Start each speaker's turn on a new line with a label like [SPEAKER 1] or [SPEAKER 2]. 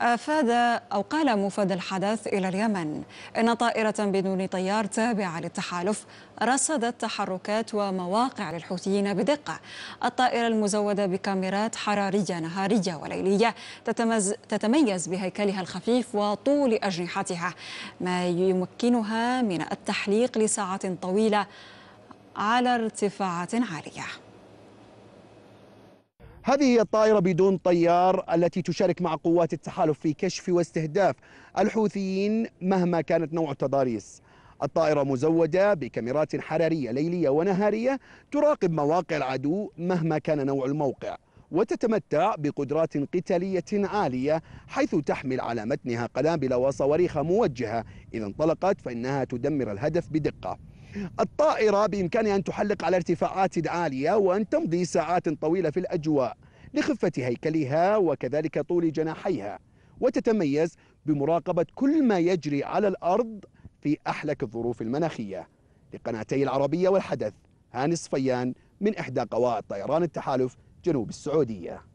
[SPEAKER 1] أفاد أو قال مفاد الحدث إلى اليمن إن طائرة بدون طيار تابعة للتحالف رصدت تحركات ومواقع للحوثيين بدقة الطائرة المزودة بكاميرات حرارية نهارية وليلية تتمز تتميز بهيكلها الخفيف وطول أجنحتها ما يمكنها من التحليق لساعات طويلة على ارتفاعات
[SPEAKER 2] عالية هذه هي الطائرة بدون طيار التي تشارك مع قوات التحالف في كشف واستهداف الحوثيين مهما كانت نوع التضاريس الطائرة مزودة بكاميرات حرارية ليلية ونهارية تراقب مواقع العدو مهما كان نوع الموقع وتتمتع بقدرات قتالية عالية حيث تحمل على متنها قنابل وصواريخ موجهة إذا انطلقت فإنها تدمر الهدف بدقة الطائرة بإمكانها أن تحلق على ارتفاعات عالية وأن تمضي ساعات طويلة في الأجواء لخفة هيكلها وكذلك طول جناحيها وتتميز بمراقبة كل ما يجري على الأرض في أحلك الظروف المناخية لقناتي العربية والحدث هاني صفيان من إحدى قواعد طيران التحالف جنوب السعودية